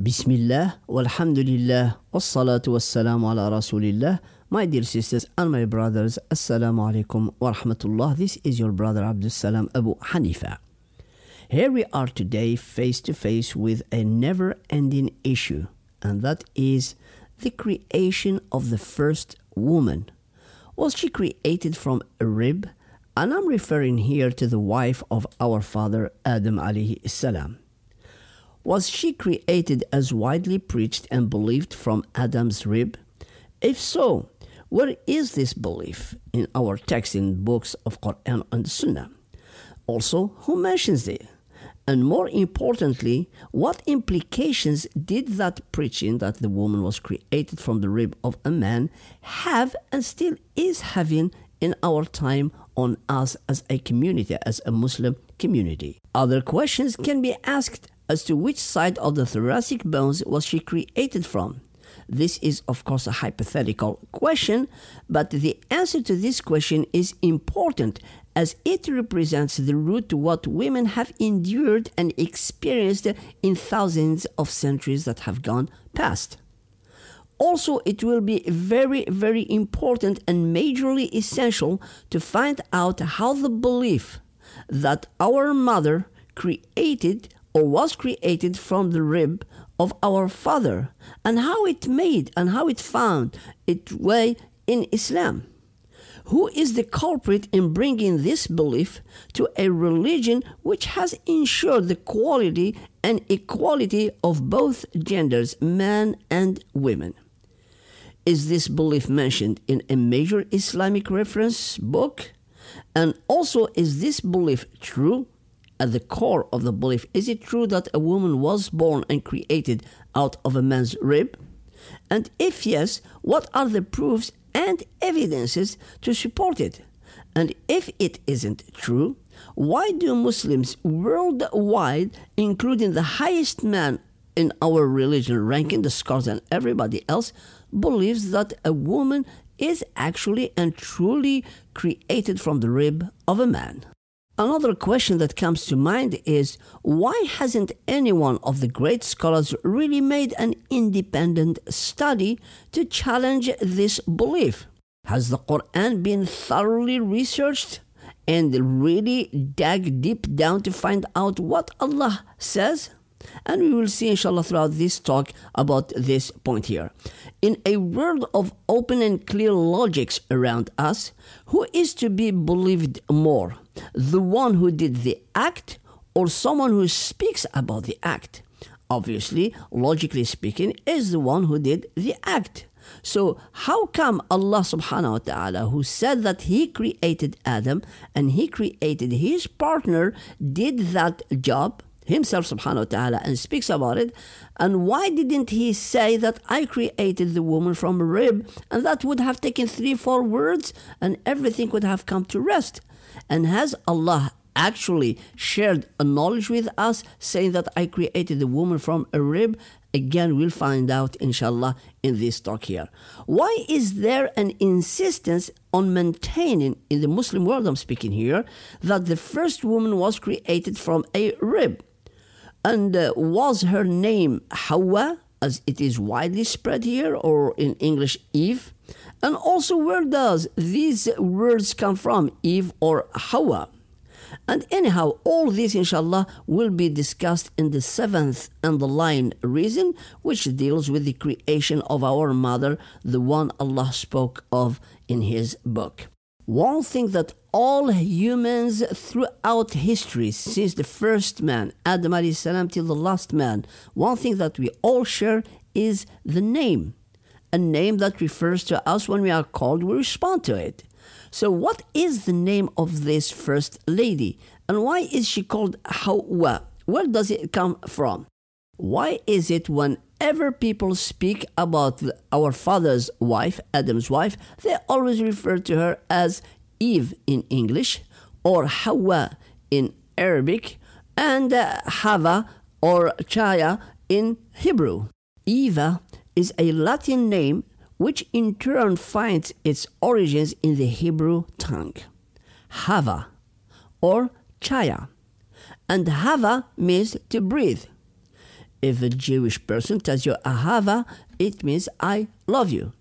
Bismillah, walhamdulillah, wassalatu wassalamu ala rasulillah. My dear sisters and my brothers, assalamu alaikum wa rahmatullah. This is your brother Abdul Salam Abu Hanifa. Here we are today face to face with a never ending issue, and that is the creation of the first woman. Was she created from a rib? And I'm referring here to the wife of our father Adam alayhi salam. Was she created as widely preached and believed from Adam's rib? If so, where is this belief in our text in books of Quran and Sunnah? Also, who mentions it? And more importantly, what implications did that preaching that the woman was created from the rib of a man have and still is having in our time on us as a community, as a Muslim community? Other questions can be asked as to which side of the thoracic bones was she created from. This is, of course, a hypothetical question, but the answer to this question is important as it represents the root to what women have endured and experienced in thousands of centuries that have gone past. Also, it will be very, very important and majorly essential to find out how the belief that our mother created or was created from the rib of our father and how it made and how it found its way in Islam. Who is the culprit in bringing this belief to a religion which has ensured the quality and equality of both genders, men and women? Is this belief mentioned in a major Islamic reference book? And also, is this belief true at the core of the belief. Is it true that a woman was born and created out of a man's rib? And if yes, what are the proofs and evidences to support it? And if it isn't true, why do Muslims worldwide, including the highest man in our religion, ranking the scholars and everybody else, believes that a woman is actually and truly created from the rib of a man? Another question that comes to mind is why hasn't anyone of the great scholars really made an independent study to challenge this belief? Has the Quran been thoroughly researched and really dug deep down to find out what Allah says? And we will see, inshallah, throughout this talk about this point here. In a world of open and clear logics around us, who is to be believed more? The one who did the act or someone who speaks about the act? Obviously, logically speaking, is the one who did the act. So, how come Allah subhanahu wa ta'ala, who said that He created Adam and He created his partner, did that job? himself subhanahu wa ta'ala and speaks about it and why didn't he say that i created the woman from a rib and that would have taken three four words and everything would have come to rest and has allah actually shared a knowledge with us saying that i created the woman from a rib again we'll find out inshallah in this talk here why is there an insistence on maintaining in the muslim world i'm speaking here that the first woman was created from a rib and uh, was her name Hawa, as it is widely spread here, or in English, Eve? And also, where does these words come from, Eve or Hawa? And anyhow, all this, inshallah, will be discussed in the seventh underlying reason, which deals with the creation of our mother, the one Allah spoke of in His book. One thing that all humans throughout history, since the first man, Adam salam, till the last man, one thing that we all share is the name. A name that refers to us when we are called, we respond to it. So, what is the name of this first lady? And why is she called Hawa? Where does it come from? Why is it when whenever people speak about our father's wife, Adam's wife, they always refer to her as Eve in English or Hawa in Arabic and uh, Hava or Chaya in Hebrew. Eva is a Latin name which in turn finds its origins in the Hebrew tongue. Hava or Chaya. And Hava means to breathe if a Jewish person tells you ahava, it means I love you.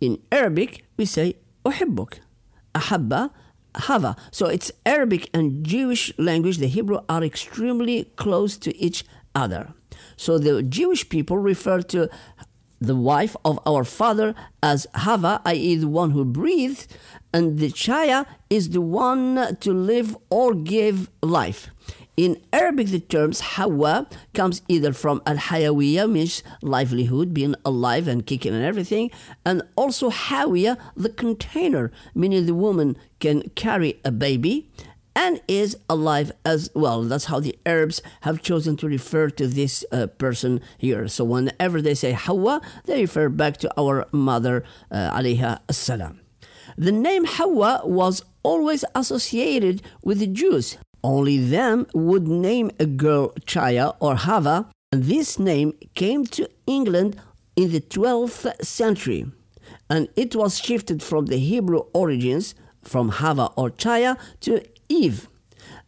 In Arabic, we say uhibbuk, ahabba, hava. So it's Arabic and Jewish language, the Hebrew, are extremely close to each other. So the Jewish people refer to the wife of our father as Hava, i.e., the one who breathes, and the Chaya is the one to live or give life. In Arabic, the terms Hawa comes either from al hayawiyah means livelihood, being alive and kicking and everything, and also Hawiya, the container, meaning the woman can carry a baby and is alive as well. That's how the Arabs have chosen to refer to this uh, person here. So whenever they say Hawa, they refer back to our mother, uh, alayha assalam. The name Hawa was always associated with the Jews. Only them would name a girl Chaya or Hava, and this name came to England in the 12th century, and it was shifted from the Hebrew origins from Hava or Chaya to Eve.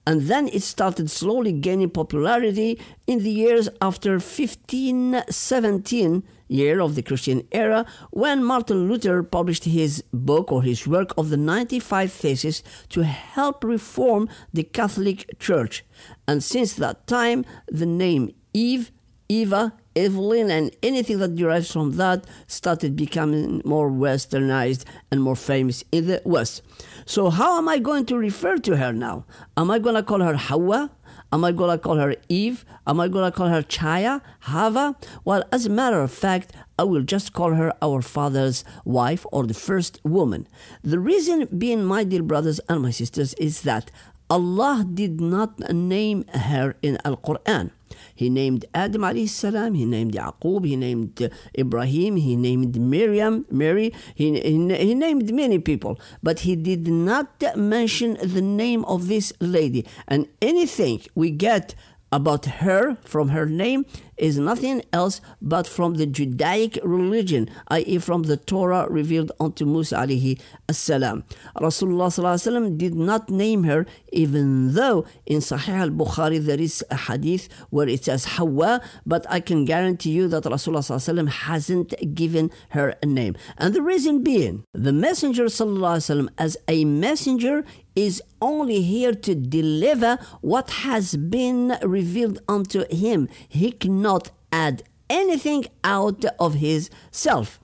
And then it started slowly gaining popularity in the years after 1517 year of the Christian era when Martin Luther published his book or his work of the 95 Theses to help reform the Catholic Church. And since that time, the name Eve, Eva, Evelyn, and anything that derives from that started becoming more westernized and more famous in the West. So, how am I going to refer to her now? Am I going to call her Hawa? Am I going to call her Eve? Am I going to call her Chaya? Hava? Well, as a matter of fact, I will just call her our father's wife or the first woman. The reason being, my dear brothers and my sisters, is that Allah did not name her in Al Quran. He named Adam alayhi salam, he named Yaqub, he named Ibrahim, he named Miriam, Mary, he, he, he named many people, but he did not mention the name of this lady. And anything we get about her from her name is nothing else but from the Judaic religion, i.e., from the Torah revealed unto Musa alayhi as-salam. Rasulullah did not name her, even though in Sahih al-Bukhari there is a hadith where it says Hawa, but I can guarantee you that Rasulullah hasn't given her a name. And the reason being, the Messenger وسلم, as a messenger is only here to deliver what has been revealed unto him. He cannot add anything out of his self.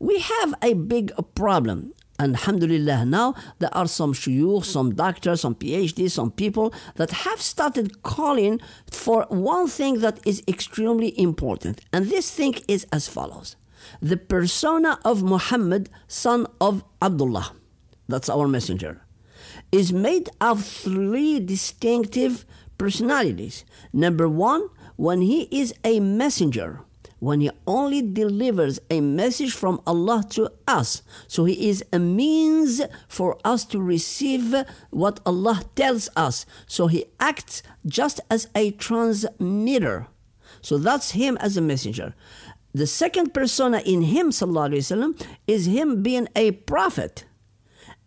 We have a big problem. Alhamdulillah, now there are some shuyukh, some doctors, some PhDs, some people that have started calling for one thing that is extremely important. And this thing is as follows the persona of Muhammad, son of Abdullah. That's our messenger is made of three distinctive personalities. Number one, when he is a messenger, when he only delivers a message from Allah to us. So he is a means for us to receive what Allah tells us. So he acts just as a transmitter. So that's him as a messenger. The second persona in him, sallallahu alaihi wasallam, is him being a prophet.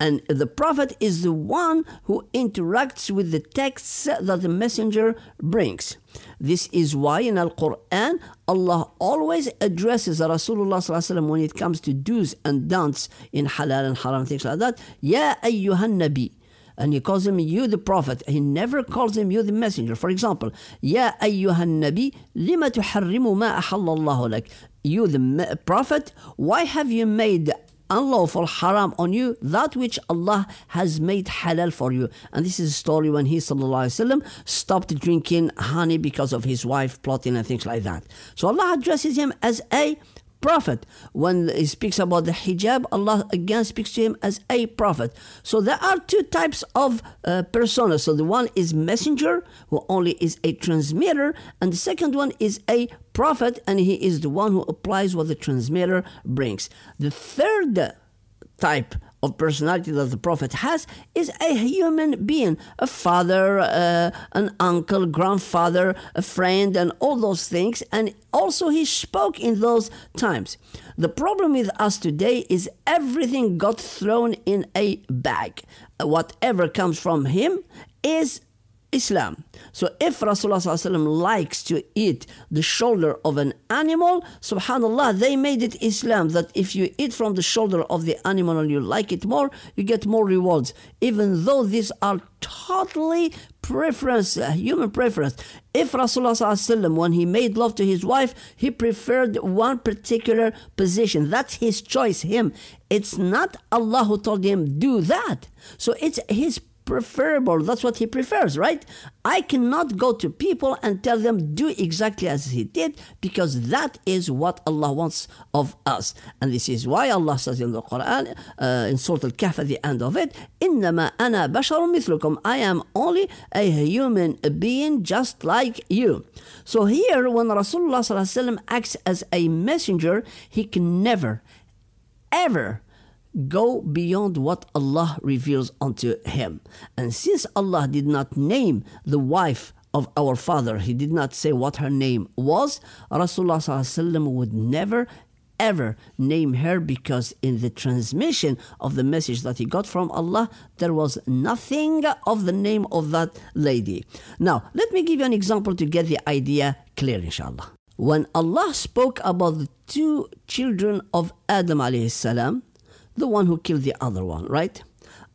And the prophet is the one who interacts with the texts that the messenger brings. This is why in Al Quran, Allah always addresses Rasulullah when it comes to do's and don'ts in halal and haram, things like that. Ya ayyuhan nabi. And he calls him you the prophet. He never calls him you the messenger. For example, Ya ayyuhan nabi, lima tuharrimu ma ahallallahu lak. You the prophet, why have you made unlawful haram on you that which Allah has made halal for you. And this is a story when he وسلم, stopped drinking honey because of his wife plotting and things like that. So Allah addresses him as a prophet. When he speaks about the hijab, Allah again speaks to him as a prophet. So there are two types of uh, personas. So the one is messenger, who only is a transmitter, and the second one is a prophet, and he is the one who applies what the transmitter brings. The third type of personality that the Prophet has is a human being, a father, uh, an uncle, grandfather, a friend, and all those things. And also, he spoke in those times. The problem with us today is everything got thrown in a bag. Whatever comes from him is Islam. So if Rasulullah likes to eat the shoulder of an animal, subhanallah, they made it Islam that if you eat from the shoulder of the animal and you like it more, you get more rewards. Even though these are totally preference, uh, human preference. If Rasulullah when he made love to his wife, he preferred one particular position. That's his choice, him. It's not Allah who told him, do that. So it's his preferable. That's what he prefers, right? I cannot go to people and tell them do exactly as he did because that is what Allah wants of us. And this is why Allah says in the Quran, uh, in Surah Al Kahf at the end of it, إِنَّمَا ana بَشَرٌ مِثْلُكُمْ I am only a human being just like you. So here, when Rasulullah acts as a messenger, he can never, ever go beyond what Allah reveals unto him. And since Allah did not name the wife of our father, he did not say what her name was, Rasulullah would never ever name her because in the transmission of the message that he got from Allah, there was nothing of the name of that lady. Now, let me give you an example to get the idea clear, inshallah. When Allah spoke about the two children of Adam alayhi salam, the one who killed the other one, right?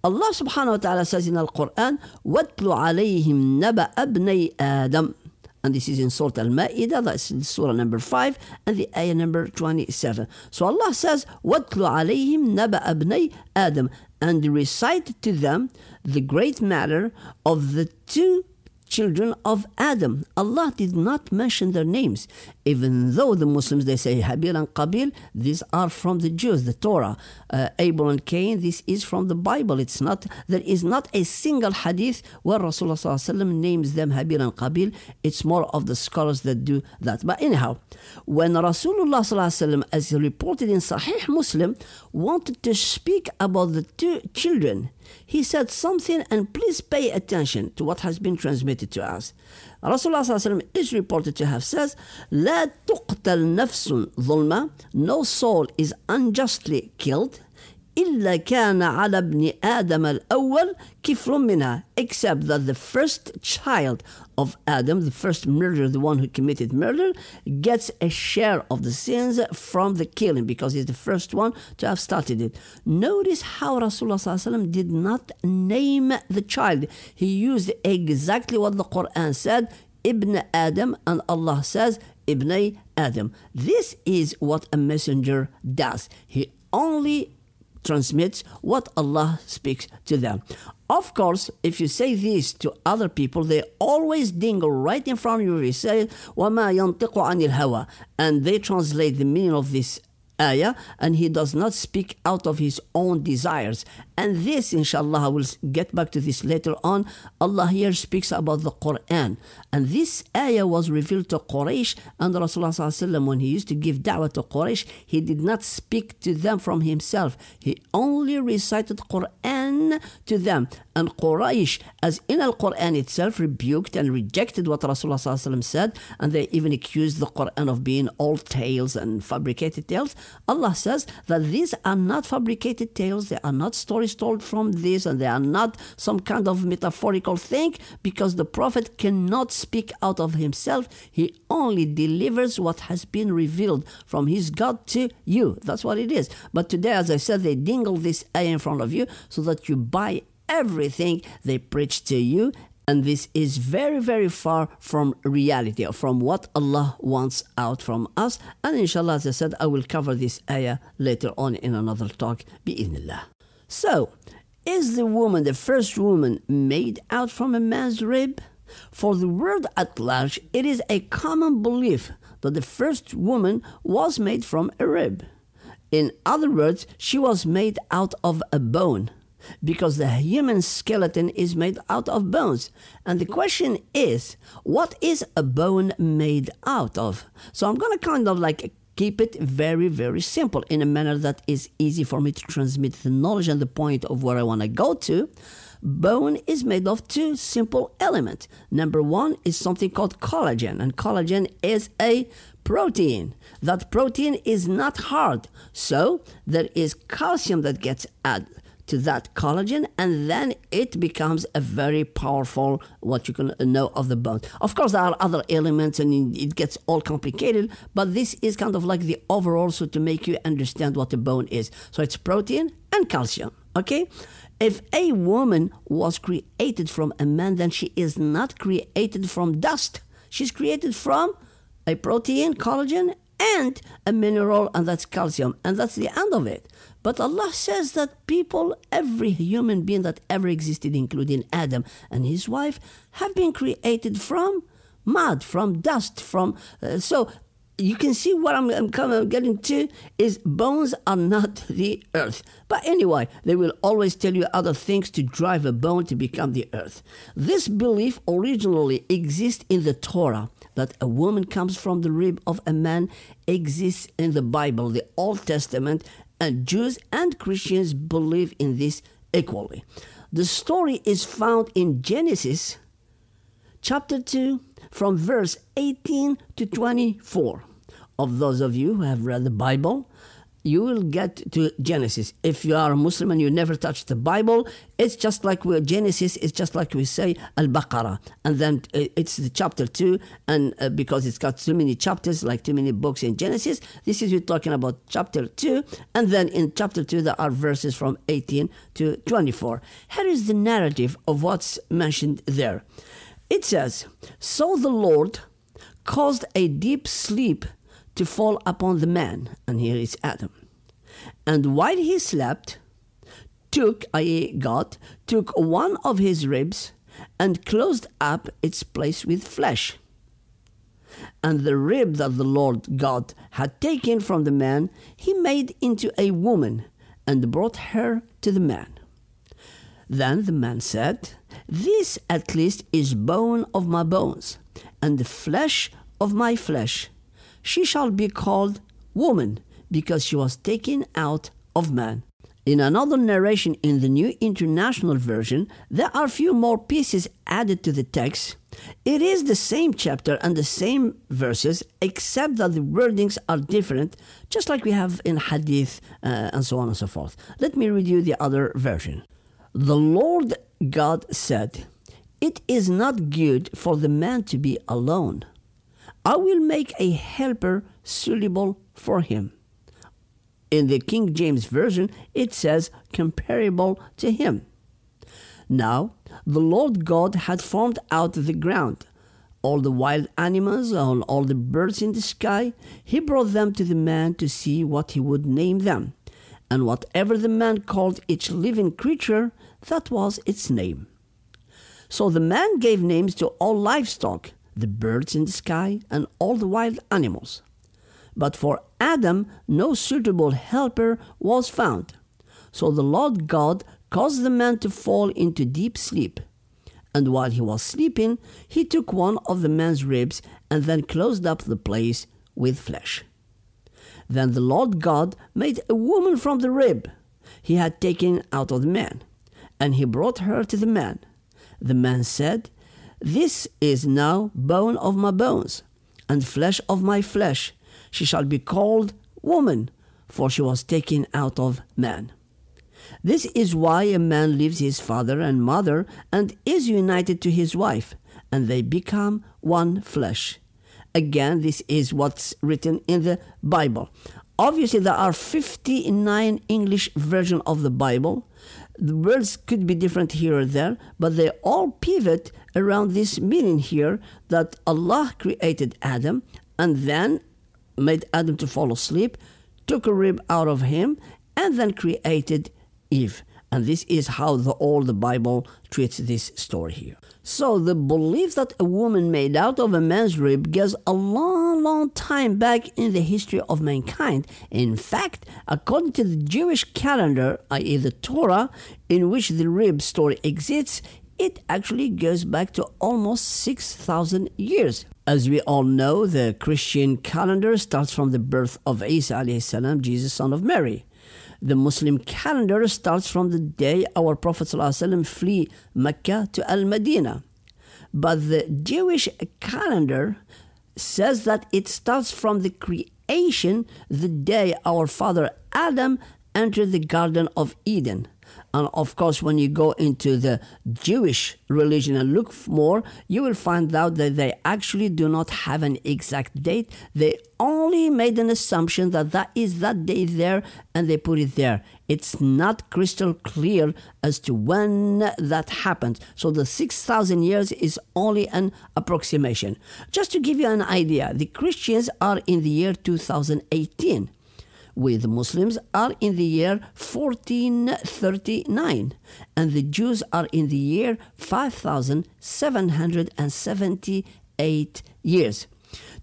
Allah subhanahu wa ta'ala says in the Quran, وَاتْلُ عَلَيْهِمْ نَبَأَ ابْنَيْ آدَمْ And this is in Surah Al-Ma'idah, that's in Surah number 5 and the ayah number 27. So Allah says, وَاتْلُ عَلَيْهِمْ نَبَأَ ابْنَيْ آدَمْ And recite to them the great matter of the two children of Adam. Allah did not mention their names, even though the Muslims they say Habil and Qabil, these are from the Jews, the Torah. Uh, Abel and Cain, this is from the Bible. It's not there is not a single hadith where Rasulullah names them Habil and Qabil. It's more of the scholars that do that. But anyhow, when Rasulullah as reported in Sahih Muslim wanted to speak about the two children he said something, and please pay attention to what has been transmitted to us. Rasulullah is reported to have said, لا تقتل نفس ظلمة No soul is unjustly killed إلا كان على ابن آدم الأول كفل منها except that the first child of Adam, the first murderer, the one who committed murder, gets a share of the sins from the killing because he's the first one to have started it. Notice how Rasulullah did not name the child. He used exactly what the Quran said, Ibn Adam, and Allah says, Ibn Adam. This is what a messenger does. He only transmits what Allah speaks to them. Of course, if you say this to other people, they always dingle right in front of you. You say, وَمَا يَنْطِقُ عَنِ الْهَوَى And they translate the meaning of this ayah and he does not speak out of his own desires and this inshallah i will get back to this later on allah here speaks about the quran and this ayah was revealed to quraysh and rasulullah when he used to give da'wah to quraysh he did not speak to them from himself he only recited quran to them and Quraysh, as in Al Quran itself, rebuked and rejected what Rasulullah said, and they even accused the Quran of being old tales and fabricated tales. Allah says that these are not fabricated tales, they are not stories told from this, and they are not some kind of metaphorical thing, because the Prophet cannot speak out of himself. He only delivers what has been revealed from his God to you. That's what it is. But today, as I said, they dingle this ayah in front of you so that you buy everything they preach to you and this is very very far from reality from what allah wants out from us and inshallah as i said i will cover this ayah later on in another talk bi'idhnillah so is the woman the first woman made out from a man's rib for the world at large it is a common belief that the first woman was made from a rib in other words she was made out of a bone because the human skeleton is made out of bones. And the question is, what is a bone made out of? So I'm going to kind of like keep it very, very simple in a manner that is easy for me to transmit the knowledge and the point of where I want to go to. Bone is made of two simple elements. Number one is something called collagen, and collagen is a protein. That protein is not hard, so there is calcium that gets added to that collagen and then it becomes a very powerful what you can know of the bone of course there are other elements and it gets all complicated but this is kind of like the overall so to make you understand what the bone is so it's protein and calcium okay if a woman was created from a man then she is not created from dust she's created from a protein collagen and a mineral, and that's calcium. And that's the end of it. But Allah says that people, every human being that ever existed, including Adam and his wife, have been created from mud, from dust, from. Uh, so you can see what I'm, I'm, coming, I'm getting to is bones are not the earth. But anyway, they will always tell you other things to drive a bone to become the earth. This belief originally exists in the Torah that a woman comes from the rib of a man exists in the Bible, the Old Testament, and Jews and Christians believe in this equally. The story is found in Genesis chapter 2 from verse 18 to 24. Of those of you who have read the Bible, you will get to Genesis. If you are a Muslim and you never touch the Bible, it's just like we, Genesis It's just like we say Al Baqarah, and then uh, it's the chapter two, and uh, because it's got too many chapters, like too many books in Genesis, this is we're talking about chapter two, and then in chapter two there are verses from 18 to 24. Here is the narrative of what's mentioned there. It says, "So the Lord." caused a deep sleep to fall upon the man, and here is Adam. And while he slept, took, i.e., God, took one of his ribs and closed up its place with flesh. And the rib that the Lord God had taken from the man, he made into a woman and brought her to the man. Then the man said, This at least is bone of my bones and flesh of my flesh she shall be called woman, because she was taken out of man. In another narration in the New International Version, there are few more pieces added to the text. It is the same chapter and the same verses, except that the wordings are different, just like we have in Hadith uh, and so on and so forth. Let me read you the other version. The Lord God said, It is not good for the man to be alone. I will make a helper suitable for him. In the King James Version, it says comparable to him. Now, the Lord God had formed out of the ground all the wild animals and all the birds in the sky. He brought them to the man to see what he would name them. And whatever the man called each living creature, that was its name. So the man gave names to all livestock the birds in the sky, and all the wild animals. But for Adam, no suitable helper was found. So the Lord God caused the man to fall into deep sleep. And while he was sleeping, he took one of the man's ribs and then closed up the place with flesh. Then the Lord God made a woman from the rib he had taken out of the man, and he brought her to the man. The man said, this is now bone of my bones and flesh of my flesh. She shall be called woman, for she was taken out of man. This is why a man leaves his father and mother and is united to his wife, and they become one flesh. Again, this is what's written in the Bible. Obviously, there are 59 English versions of the Bible. The words could be different here or there, but they all pivot around this meaning here that Allah created Adam and then made Adam to fall asleep, took a rib out of him, and then created Eve. And this is how the old Bible treats this story here. So the belief that a woman made out of a man's rib goes a long, long time back in the history of mankind. In fact, according to the Jewish calendar, i.e. the Torah, in which the rib story exists, it actually goes back to almost 6,000 years. As we all know, the Christian calendar starts from the birth of Isa, السلام, Jesus, son of Mary. The Muslim calendar starts from the day our Prophet ﷺ flee Mecca to Al Medina. But the Jewish calendar says that it starts from the creation, the day our father Adam entered the Garden of Eden. And of course, when you go into the Jewish religion and look more, you will find out that they actually do not have an exact date. They only made an assumption that that is that day there and they put it there. It's not crystal clear as to when that happened. So the 6,000 years is only an approximation. Just to give you an idea, the Christians are in the year 2018 with Muslims are in the year 1439 and the Jews are in the year 5778 years.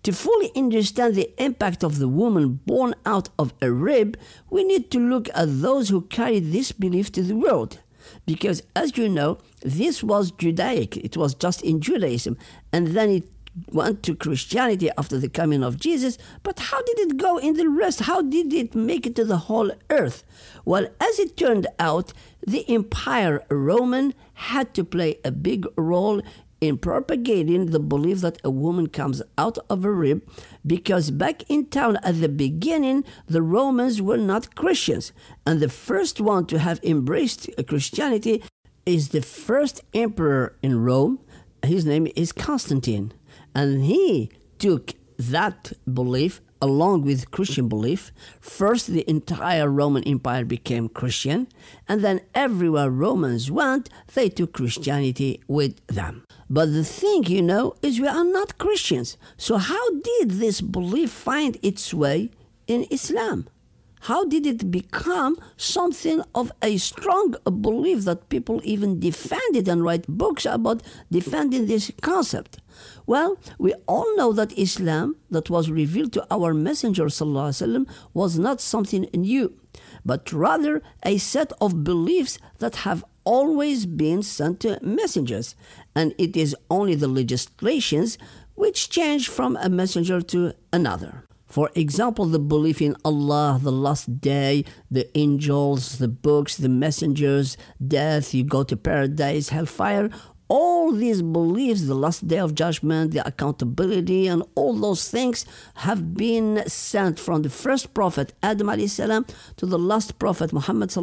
To fully understand the impact of the woman born out of a rib, we need to look at those who carried this belief to the world. Because, as you know, this was Judaic, it was just in Judaism, and then it went to Christianity after the coming of Jesus, but how did it go in the rest? How did it make it to the whole earth? Well, as it turned out, the Empire Roman had to play a big role in propagating the belief that a woman comes out of a rib because back in town at the beginning the romans were not christians and the first one to have embraced christianity is the first emperor in rome his name is constantine and he took that belief along with Christian belief. First, the entire Roman Empire became Christian, and then everywhere Romans went, they took Christianity with them. But the thing, you know, is we are not Christians. So, how did this belief find its way in Islam? How did it become something of a strong belief that people even defended and write books about defending this concept? Well, we all know that Islam, that was revealed to our Messenger وسلم, was not something new, but rather a set of beliefs that have always been sent to messengers, and it is only the legislations which change from a messenger to another. For example, the belief in Allah, the last day, the angels, the books, the messengers, death, you go to paradise, hellfire, all these beliefs, the last day of judgment, the accountability, and all those things have been sent from the first prophet Adam salam to the last prophet Muhammad.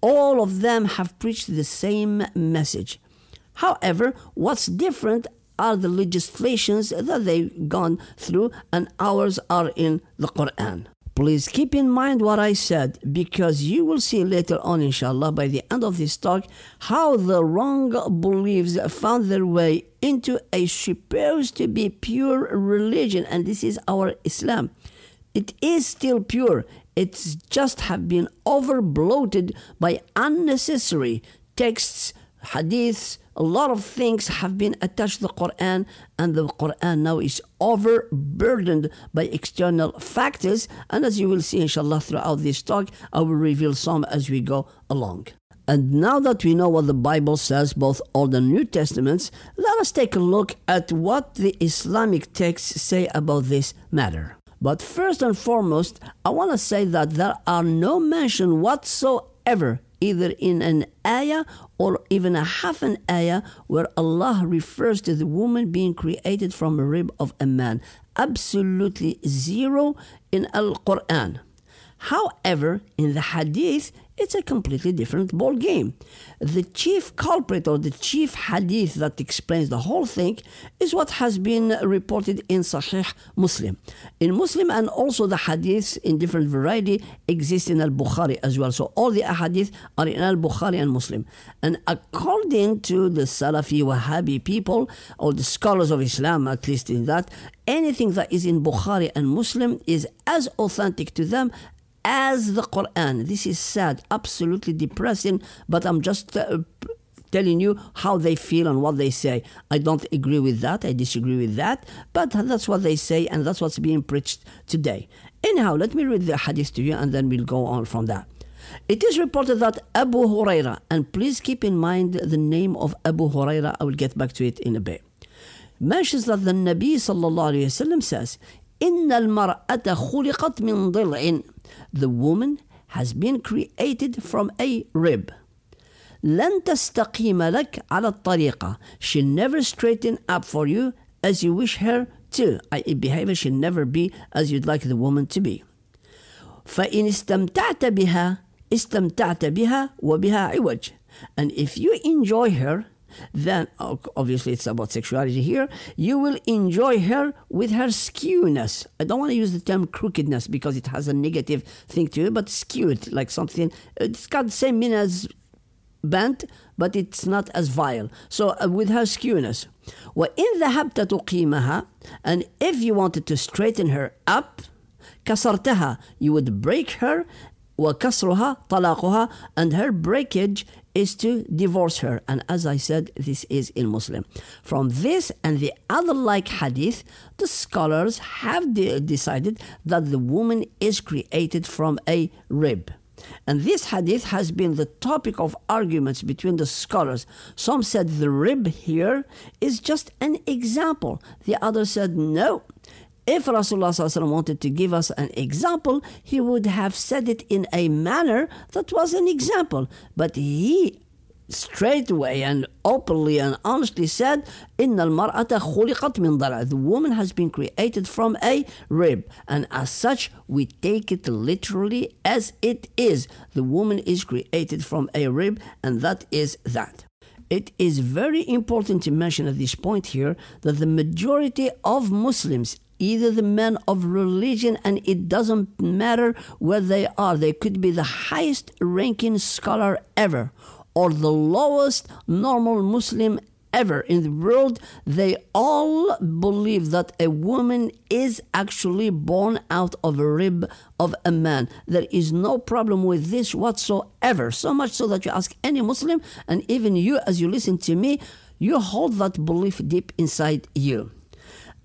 All of them have preached the same message. However, what's different are the legislations that they've gone through, and ours are in the Quran. Please keep in mind what I said because you will see later on, inshallah, by the end of this talk, how the wrong beliefs found their way into a supposed to be pure religion, and this is our Islam. It is still pure, it's just have been over bloated by unnecessary texts hadiths, a lot of things have been attached to the Quran, and the Quran now is overburdened by external factors. And as you will see, inshallah, throughout this talk, I will reveal some as we go along. And now that we know what the Bible says, both Old and New Testaments, let us take a look at what the Islamic texts say about this matter. But first and foremost, I want to say that there are no mention whatsoever either in an ayah or even a half an ayah where Allah refers to the woman being created from a rib of a man. Absolutely zero in Al Quran. However, in the hadith, it's a completely different ball game. The chief culprit or the chief hadith that explains the whole thing is what has been reported in Sahih Muslim. In Muslim and also the hadiths in different variety exist in Al-Bukhari as well. So all the ahadith are in Al-Bukhari and Muslim. And according to the Salafi Wahhabi people or the scholars of Islam, at least in that, anything that is in Bukhari and Muslim is as authentic to them as the Quran. This is sad, absolutely depressing, but I'm just uh, telling you how they feel and what they say. I don't agree with that, I disagree with that, but that's what they say and that's what's being preached today. Anyhow, let me read the hadith to you and then we'll go on from there. It is reported that Abu Huraira, and please keep in mind the name of Abu Huraira, I will get back to it in a bit, mentions that the Nabi sallallahu alayhi wasallam says, إن المرأة خلقت من ضلع The woman has been created from a rib لن تستقيم لك على الطريقة She'll never straighten up for you as you wish her to i.e. behavior should never be as you'd like the woman to be فإن استمتعت بها استمتعت بها وبها عوج and if you enjoy her then obviously it's about sexuality here you will enjoy her with her skewness i don't want to use the term crookedness because it has a negative thing to it but skewed like something it's got the same meaning as bent but it's not as vile so uh, with her skewness وإن ذهبت تقيمها and if you wanted to straighten her up كسرتها you would break her وكسرها طلاقها and her breakage is to divorce her. And as I said, this is in Muslim. From this and the other like hadith, the scholars have de decided that the woman is created from a rib. And this hadith has been the topic of arguments between the scholars. Some said the rib here is just an example. The other said no, if Rasulullah wanted to give us an example, he would have said it in a manner that was an example. But he straightway and openly and honestly said, "Inna al-mar'ata khuliqat min The woman has been created from a rib, and as such, we take it literally as it is. The woman is created from a rib, and that is that. It is very important to mention at this point here that the majority of Muslims either the men of religion, and it doesn't matter where they are. They could be the highest ranking scholar ever or the lowest normal Muslim ever in the world. They all believe that a woman is actually born out of a rib of a man. There is no problem with this whatsoever. So much so that you ask any Muslim, and even you, as you listen to me, you hold that belief deep inside you.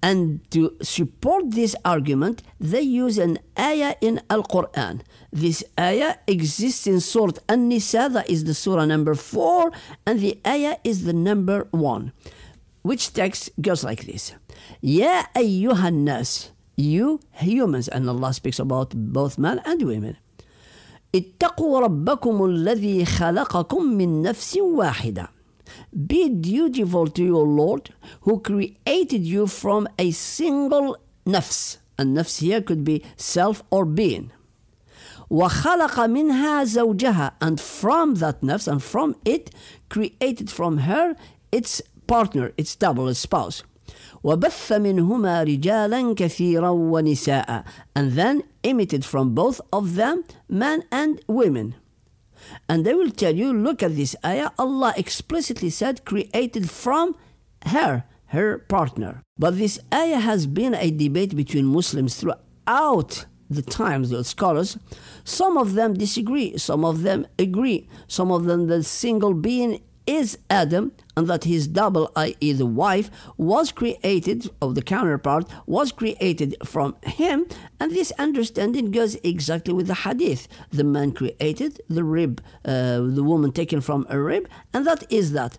And to support this argument, they use an ayah in Al Quran. This ayah exists in Surah An Nisa, that is the surah number four, and the ayah is the number one, which text goes like this Ya ayyuhan nas, you humans, and Allah speaks about both men and women. اتقوا ربكم الذي خلقكم من نفس واحده be dutiful to your Lord who created you from a single nafs. And nafs here could be self or being. وَخَلَقَ مِنْهَا زَوْجَهَا And from that nafs, and from it, created from her its partner, its double, its spouse. وبث منهما رجالا كثيرا ونساء and then emitted from both of them men and women and they will tell you, look at this ayah, Allah explicitly said, created from her, her partner. But this ayah has been a debate between Muslims throughout the times, the scholars. Some of them disagree, some of them agree, some of them the single being is Adam, and that his double, i.e., the wife, was created, of the counterpart, was created from him, and this understanding goes exactly with the hadith. The man created the rib, uh, the woman taken from a rib, and that is that.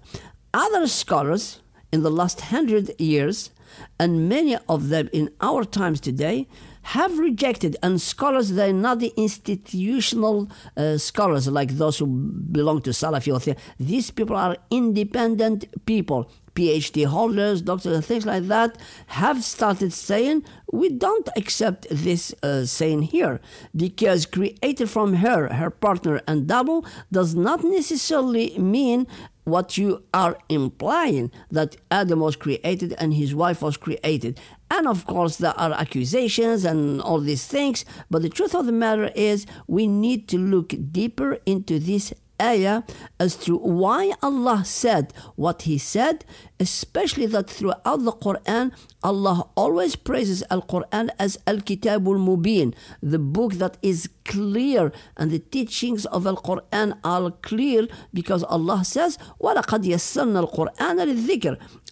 Other scholars in the last hundred years, and many of them in our times today, have rejected, and scholars, they're not the institutional uh, scholars like those who belong to Salafi or These people are independent people. PhD holders, doctors, and things like that have started saying, we don't accept this uh, saying here because created from her, her partner, and double does not necessarily mean what you are implying that Adam was created and his wife was created. And of course, there are accusations and all these things. But the truth of the matter is, we need to look deeper into this ayah as to why Allah said what He said, especially that throughout the Quran, Allah always praises Al Quran as Al Kitabul Mubin, the book that is clear, and the teachings of Al Quran are clear because Allah says,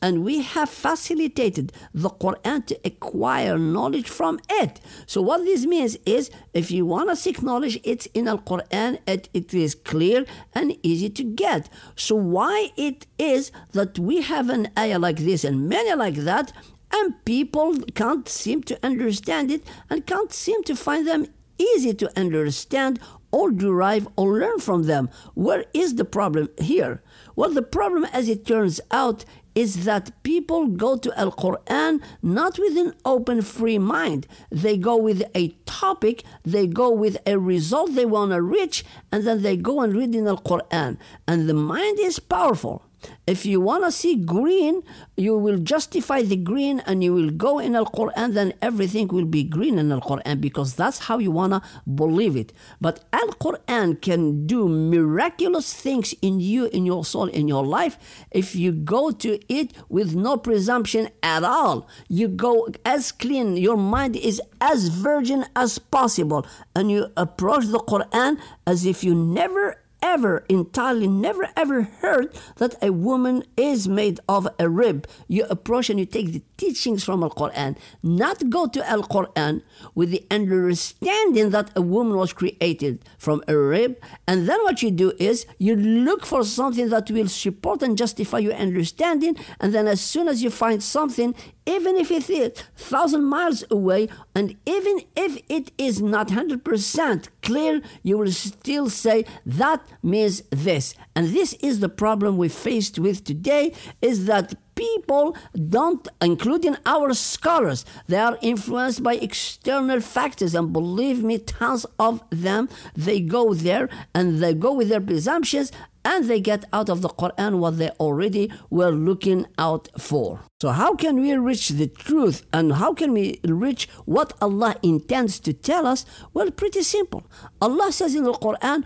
and we have facilitated the Quran to acquire knowledge from it. So what this means is if you want to seek knowledge, it's in the Quran and it is clear and easy to get. So why it is that we have an ayah like this and many like that and people can't seem to understand it and can't seem to find them easy to understand or derive or learn from them. Where is the problem here? Well, the problem, as it turns out, is that people go to Al Quran not with an open, free mind. They go with a topic, they go with a result they want to reach, and then they go and read in Al Quran. And the mind is powerful. If you want to see green, you will justify the green and you will go in Al Quran, then everything will be green in Al Quran because that's how you want to believe it. But Al Quran can do miraculous things in you, in your soul, in your life if you go to it with no presumption at all. You go as clean, your mind is as virgin as possible, and you approach the Quran as if you never ever in Thailand never ever heard that a woman is made of a rib. You approach and you take the teachings from Al Quran, not go to Al Quran with the understanding that a woman was created from a rib. And then what you do is you look for something that will support and justify your understanding. And then as soon as you find something, even if it is 1,000 miles away, and even if it is not 100% clear, you will still say that means this. And this is the problem we faced with today is that people don't, including our scholars, they are influenced by external factors. And believe me, tons of them, they go there and they go with their presumptions and they get out of the Quran what they already were looking out for. So, how can we reach the truth and how can we reach what Allah intends to tell us? Well, pretty simple. Allah says in the Quran,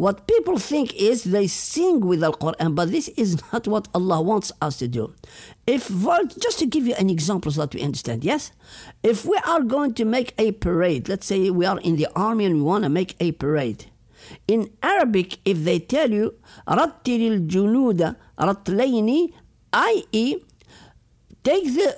what people think is they sing with the Quran, but this is not what Allah wants us to do. If just to give you an example so that we understand, yes, if we are going to make a parade, let's say we are in the army and we want to make a parade. In Arabic, if they tell you "rattil junuda ratlaini," i.e., take the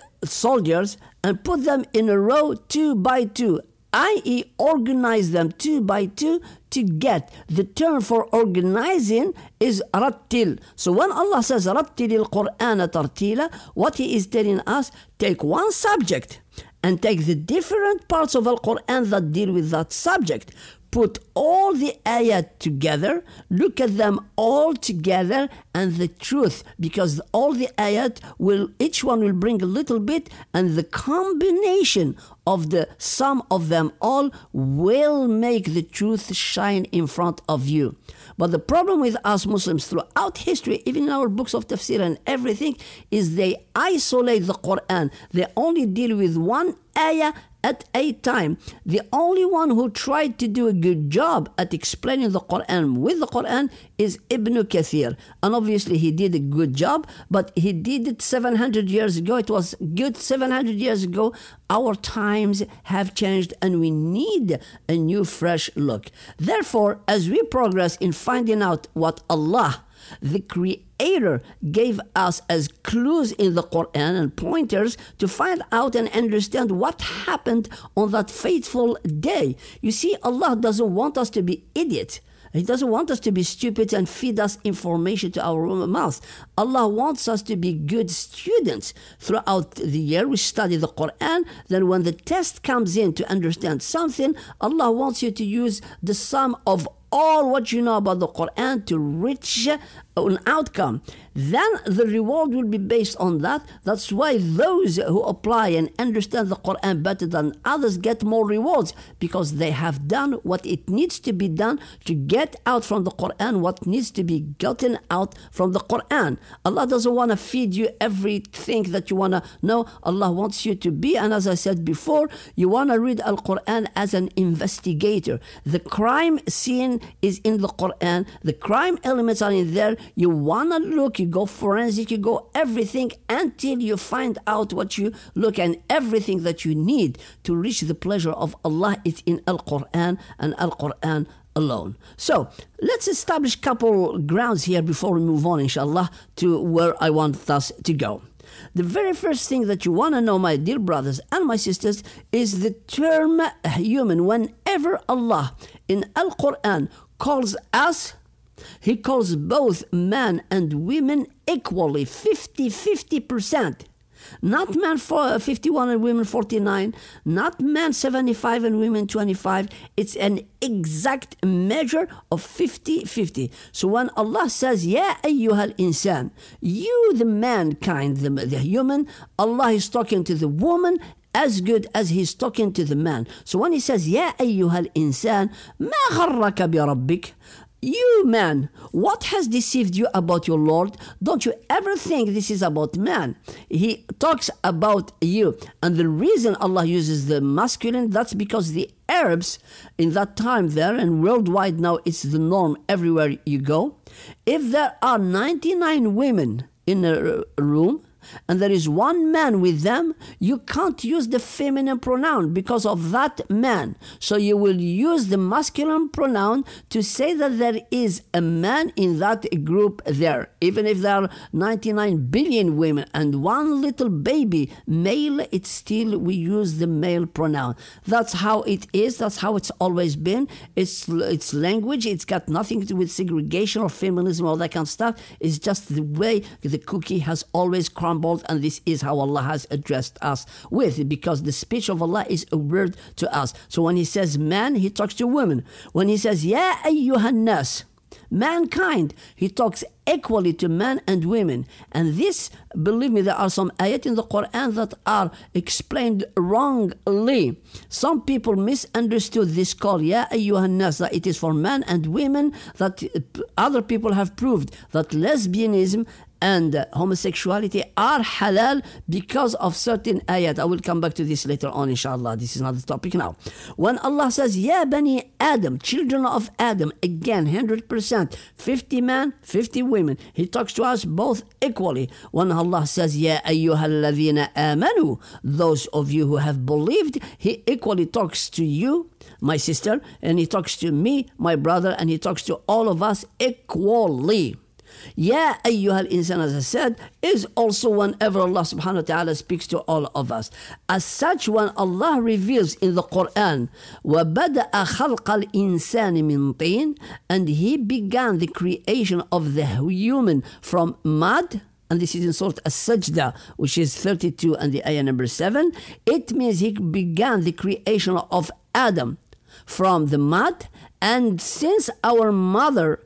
soldiers and put them in a row two by two i.e., organize them two by two to get the term for organizing is rattil. So when Allah says rattil al-Qur'an tartila, what He is telling us, take one subject and take the different parts of Al-Qur'an that deal with that subject, put all the ayat together, look at them all together, and the truth, because all the ayat will, each one will bring a little bit, and the combination of the sum of them all will make the truth shine in front of you. But the problem with us Muslims throughout history, even in our books of tafsir and everything, is they isolate the Quran. They only deal with one ayah at a time. The only one who tried to do a good job at explaining the Quran with the Quran is Ibn Kathir. And obviously, he did a good job, but he did it 700 years ago. It was good 700 years ago. Our times have changed and we need a new, fresh look. Therefore, as we progress in finding out what Allah the Creator gave us as clues in the Quran and pointers to find out and understand what happened on that fateful day. You see, Allah doesn't want us to be idiots. He doesn't want us to be stupid and feed us information to our mouth. Allah wants us to be good students. Throughout the year, we study the Quran. Then, when the test comes in to understand something, Allah wants you to use the sum of all what you know about the Quran to reach an outcome. Then the reward will be based on that. That's why those who apply and understand the Quran better than others get more rewards because they have done what it needs to be done to get out from the Quran what needs to be gotten out from the Quran. Allah doesn't want to feed you everything that you want to know. Allah wants you to be, and as I said before, you want to read Al Quran as an investigator. The crime scene is in the Quran. The crime elements are in there. You wanna look, you go forensic, you go everything until you find out what you look and everything that you need to reach the pleasure of Allah is in Al Quran and Al Quran alone. So let's establish couple grounds here before we move on, inshallah, to where I want us to go. The very first thing that you want to know, my dear brothers and my sisters, is the term human. Whenever Allah in Al Quran calls us, he calls both men and women equally 50 50%. Not men for 51 and women 49, not men 75 and women 25. It's an exact measure of 50 50. So when Allah says, Ya ayyuhal insan, you the mankind, the, the human, Allah is talking to the woman as good as he's talking to the man. So when he says, يا أيها الإنسان ما غرك بربك you man what has deceived you about your lord don't you ever think this is about man he talks about you and the reason allah uses the masculine that's because the arabs in that time there and worldwide now it's the norm everywhere you go if there are 99 women in a room and there is one man with them, you can't use the feminine pronoun because of that man. So you will use the masculine pronoun to say that there is a man in that group there. Even if there are 99 billion women and one little baby male, it's still we use the male pronoun. That's how it is, that's how it's always been. It's, it's language, it's got nothing to do with segregation or feminism, all that kind of stuff. It's just the way the cookie has always crumbled and this is how Allah has addressed us with, because the speech of Allah is a word to us. So when He says man, He talks to women. When He says, Ya ayyuhan nas, mankind. He talks equally to men and women. And this, believe me, there are some ayat in the Quran that are explained wrongly. Some people misunderstood this call, Ya ayyuhan nas, that it is for men and women, that other people have proved that lesbianism and homosexuality are halal because of certain ayat. I will come back to this later on, inshallah. This is not the topic now. When Allah says, Ya Bani Adam, children of Adam, again, 100%, 50 men, 50 women. He talks to us both equally. When Allah says, Ya ayyuhalladhina amanu, those of you who have believed, He equally talks to you, my sister, and He talks to me, my brother, and He talks to all of us equally. Ya ayyuhal insan, as I said, is also whenever Allah subhanahu wa ta'ala speaks to all of us. As such, when Allah reveals in the Quran, وَبَدَأَ خَلْقَ الْإِنسَانِ مِنْ طِينٍ And He began the creation of the human from mud, and this is in Surah As-Sajda, which is 32 and the ayah number 7, it means he began the creation of Adam from the mud, and since our mother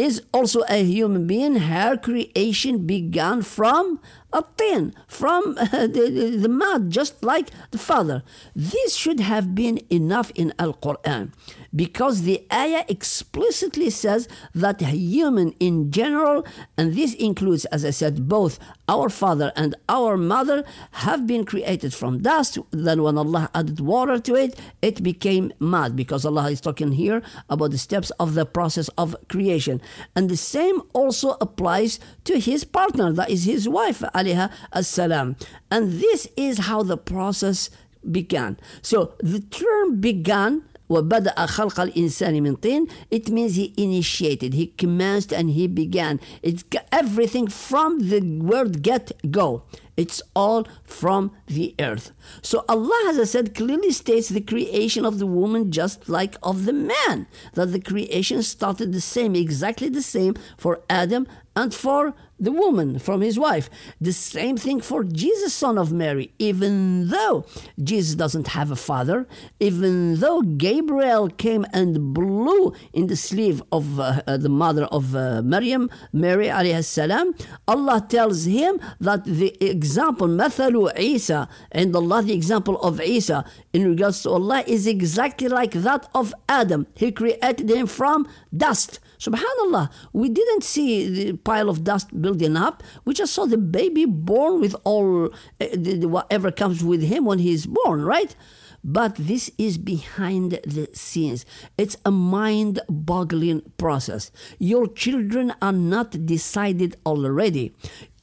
is also a human being. Her creation began from a tin, from the, the mud, just like the Father. This should have been enough in Al Quran because the ayah explicitly says that human in general, and this includes, as I said, both our father and our mother, have been created from dust. Then, when Allah added water to it, it became mud because Allah is talking here about the steps of the process of creation. And the same also applies to his partner, that is his wife, Aliha as-salam. And this is how the process began. So the term began وبدأ خلق الإنسان من طين it means he initiated he commenced and he began it's everything from the word get go it's all from the earth so Allah as I said clearly states the creation of the woman just like of the man that the creation started the same exactly the same for Adam and for the woman from his wife. The same thing for Jesus, son of Mary. Even though Jesus doesn't have a father, even though Gabriel came and blew in the sleeve of uh, uh, the mother of uh, Maryam, Mary alayhi salam, Allah tells him that the example, Mathalu Isa, and Allah, the example of Isa in regards to Allah is exactly like that of Adam. He created him from dust. Subhanallah, we didn't see the pile of dust building up. We just saw the baby born with all uh, the, whatever comes with him when he is born, right? But this is behind the scenes. It's a mind boggling process. Your children are not decided already.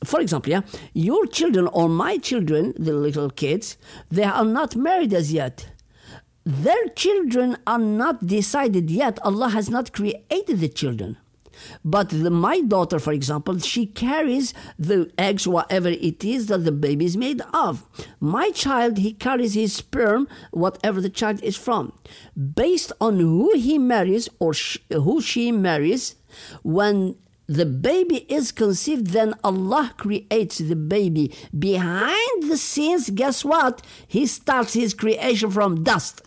For example, yeah, your children or my children, the little kids, they are not married as yet their children are not decided yet. Allah has not created the children. But the, my daughter, for example, she carries the eggs, whatever it is that the baby is made of. My child, he carries his sperm, whatever the child is from. Based on who he marries or sh who she marries, when the baby is conceived, then Allah creates the baby. Behind the scenes, guess what? He starts his creation from dust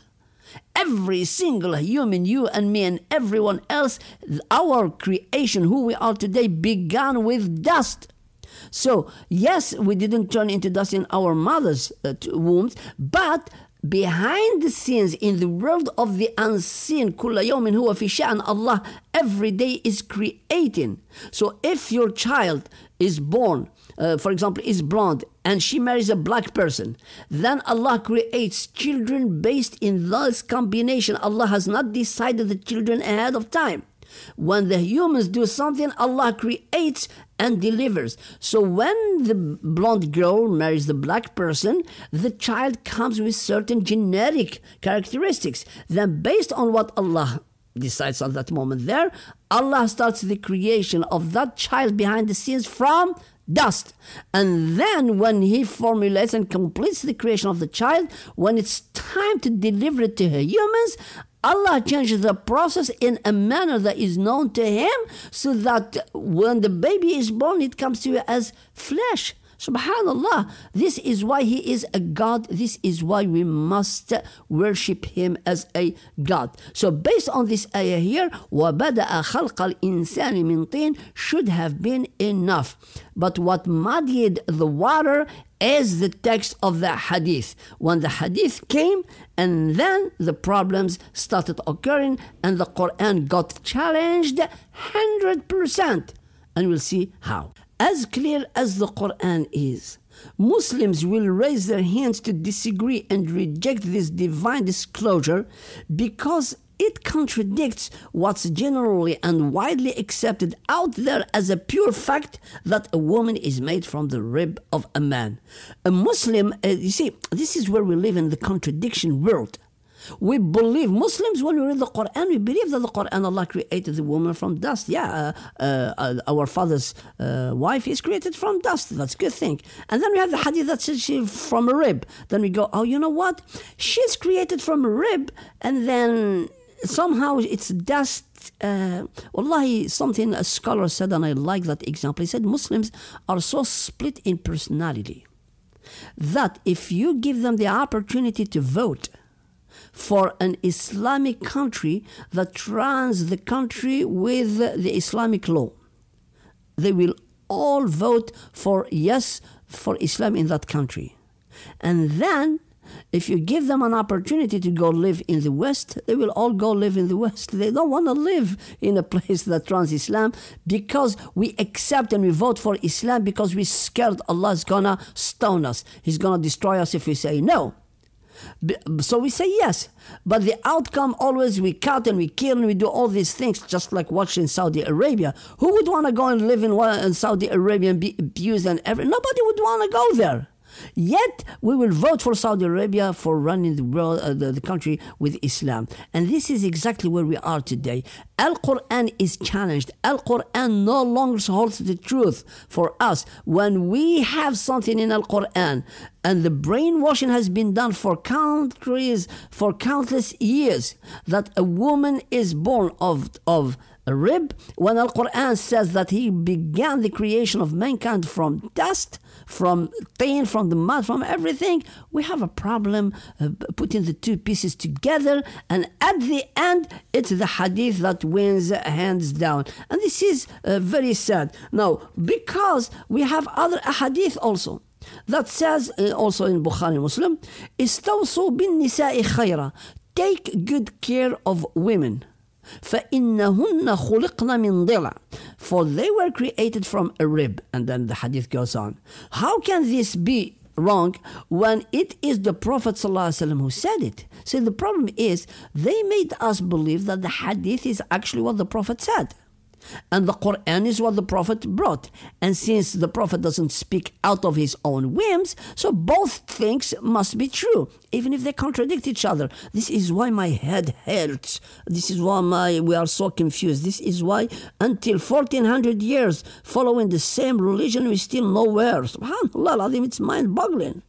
every single human, you and me and everyone else, our creation, who we are today, began with dust. So, yes, we didn't turn into dust in our mother's uh, wombs, but behind the scenes in the world of the unseen Kulla yomin huwa Fisha'an Allah every day is creating so if your child is born uh, for example, is blonde and she marries a black person, then Allah creates children based in this combination. Allah has not decided the children ahead of time. When the humans do something, Allah creates and delivers. So when the blonde girl marries the black person, the child comes with certain genetic characteristics. Then, based on what Allah decides at that moment there, Allah starts the creation of that child behind the scenes from dust. And then, when he formulates and completes the creation of the child, when it's time to deliver it to humans, Allah changes the process in a manner that is known to Him so that when the baby is born, it comes to you as flesh Subhanallah, this is why He is a God. This is why we must worship Him as a God. So, based on this ayah here, وَبَدَأَ خَلْقَ الْإِنسَانِ مِنْ طِينٍ should have been enough. But what muddied the water is the text of the hadith. When the hadith came, and then the problems started occurring, and the Quran got challenged 100%. And we'll see how as clear as the Quran is. Muslims will raise their hands to disagree and reject this divine disclosure because it contradicts what's generally and widely accepted out there as a pure fact that a woman is made from the rib of a man. A Muslim, uh, you see, this is where we live in the contradiction world we believe, Muslims, when we read the Quran, we believe that the Quran, Allah created the woman from dust. Yeah, uh, uh, uh, our father's uh, wife is created from dust. That's a good thing. And then we have the hadith that says she from a rib. Then we go, oh, you know what? She's created from a rib, and then somehow it's dust uh, wallahi, something a scholar said, and I like that example. He said Muslims are so split in personality that if you give them the opportunity to vote, for an Islamic country that runs the country with the Islamic law. They will all vote for yes for Islam in that country. And then if you give them an opportunity to go live in the West, they will all go live in the West. They don't want to live in a place that runs Islam because we accept and we vote for Islam because we're scared Allah's gonna stone us. He's gonna destroy us if we say no. So we say yes, but the outcome always we cut and we kill and we do all these things, just like watching Saudi Arabia. Who would want to go and live in, in Saudi Arabia and be abused and every Nobody would want to go there. Yet we will vote for Saudi Arabia for running the, world, uh, the, the country with Islam. And this is exactly where we are today. Al Quran is challenged. Al Quran no longer holds the truth for us. When we have something in Al Quran, and the brainwashing has been done for countries for countless years that a woman is born of of rib, when Al Quran says that He began the creation of mankind from dust, from pain, from the mud, from everything, we have a problem uh, putting the two pieces together. And at the end, it's the hadith that wins hands down. And this is uh, very sad. Now, because we have other hadith also that says uh, also in Bukhari Muslim, "Istawsu bin nisa'i khayra." Take good care of women. فإنهن خلقن من ضلع for they were created from a rib and then the hadith goes on how can this be wrong when it is the Prophet ﷺ who said it. See, the problem is they made us believe that the hadith is actually what the Prophet said. And the Quran is what the Prophet brought. And since the Prophet doesn't speak out of his own whims, so both things must be true, even if they contradict each other. This is why my head hurts. This is why my, we are so confused. This is why until 1400 years following the same religion, we still know where. SubhanAllah, it's mind boggling.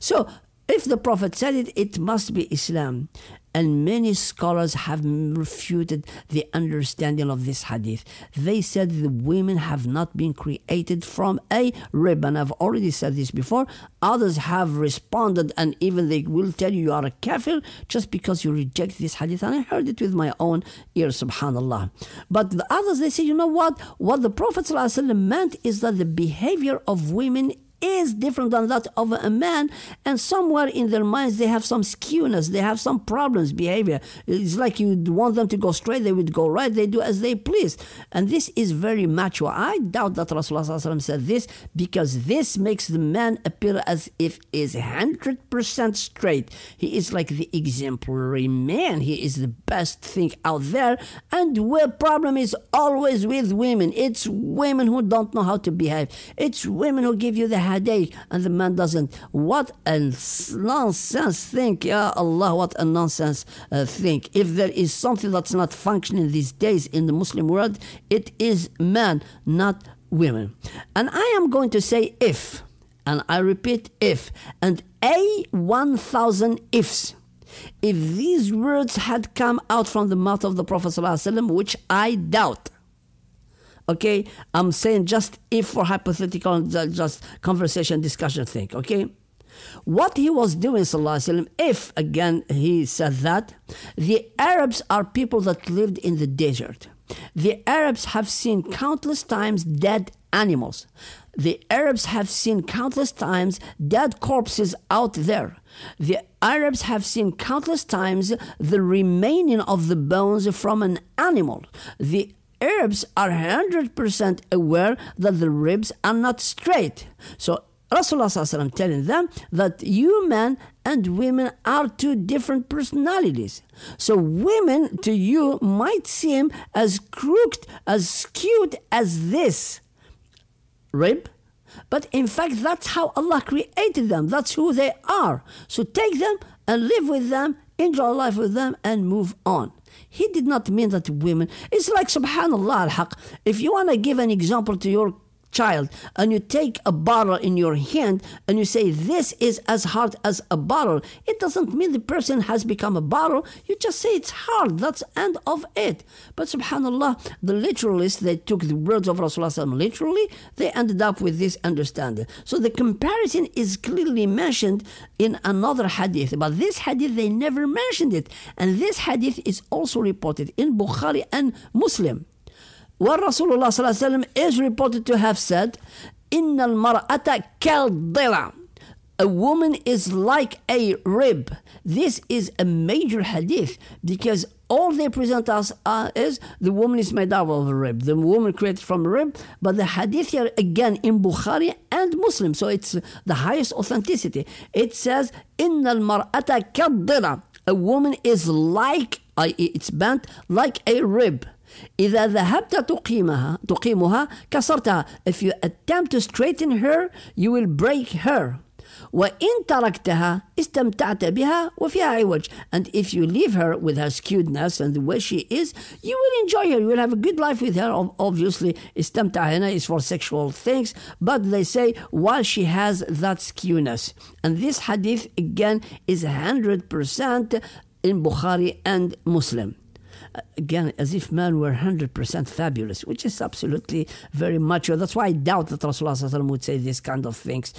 So if the Prophet said it, it must be Islam. And many scholars have refuted the understanding of this hadith. They said the women have not been created from a and I've already said this before. Others have responded, and even they will tell you you are a kafir just because you reject this hadith. And I heard it with my own ears, subhanAllah. But the others, they say, you know what? What the Prophet meant is that the behavior of women is different than that of a man and somewhere in their minds they have some skewness they have some problems behavior it's like you want them to go straight they would go right they do as they please and this is very macho i doubt that rasulullah said this because this makes the man appear as if is 100% straight he is like the exemplary man he is the best thing out there and where problem is always with women it's women who don't know how to behave it's women who give you the headache and the man doesn't. What a nonsense Think, Ya Allah, what a nonsense uh, If there is something that's not functioning these days in the Muslim world, it is men, not women. And I am going to say if, and I repeat if, and a 1000 ifs. If these words had come out from the mouth of the Prophet, which I doubt, Okay, I'm saying just if for hypothetical, just conversation, discussion thing. Okay. What he was doing, Wasallam. if again he said that, the Arabs are people that lived in the desert. The Arabs have seen countless times dead animals. The Arabs have seen countless times dead corpses out there. The Arabs have seen countless times the remaining of the bones from an animal. The herbs are 100% aware that the ribs are not straight. So Rasulullah telling them that you men and women are two different personalities. So women to you might seem as crooked, as skewed as this rib. But in fact, that's how Allah created them. That's who they are. So take them and live with them, enjoy life with them, and move on. He did not mean that women. It's like subhanallah al-haq. If you want to give an example to your child and you take a bottle in your hand and you say, This is as hard as a bottle, it doesn't mean the person has become a bottle. You just say it's hard. That's end of it. But subhanAllah, the literalists, they took the words of Rasulullah literally, they ended up with this understanding. So the comparison is clearly mentioned in another hadith. But this hadith, they never mentioned it. And this hadith is also reported in Bukhari and Muslim what Rasulullah sallallahu is reported to have said, al mar'ata kal dila." A woman is like a rib. This is a major hadith because all they present us uh, is the woman is made out of a rib, the woman created from a rib. But the hadith here again in Bukhari and Muslim, so it's the highest authenticity. It says, al mar'ata kadira." A woman is like, i.e., it's bent like a rib. إذا ذهبت تقيمها تقيمها كسرتها if you attempt to straighten her you will break her وإن تركتها استمتعت بها وفيها عوج and if you leave her with her skewedness and the way she is you will enjoy her you will have a good life with her obviously استمتع هنا is for sexual things but they say while she has that skewness and this hadith again is 100% in Bukhari and Muslim again, as if men were 100% fabulous, which is absolutely very much. That's why I doubt that Rasulullah would say these kind of things.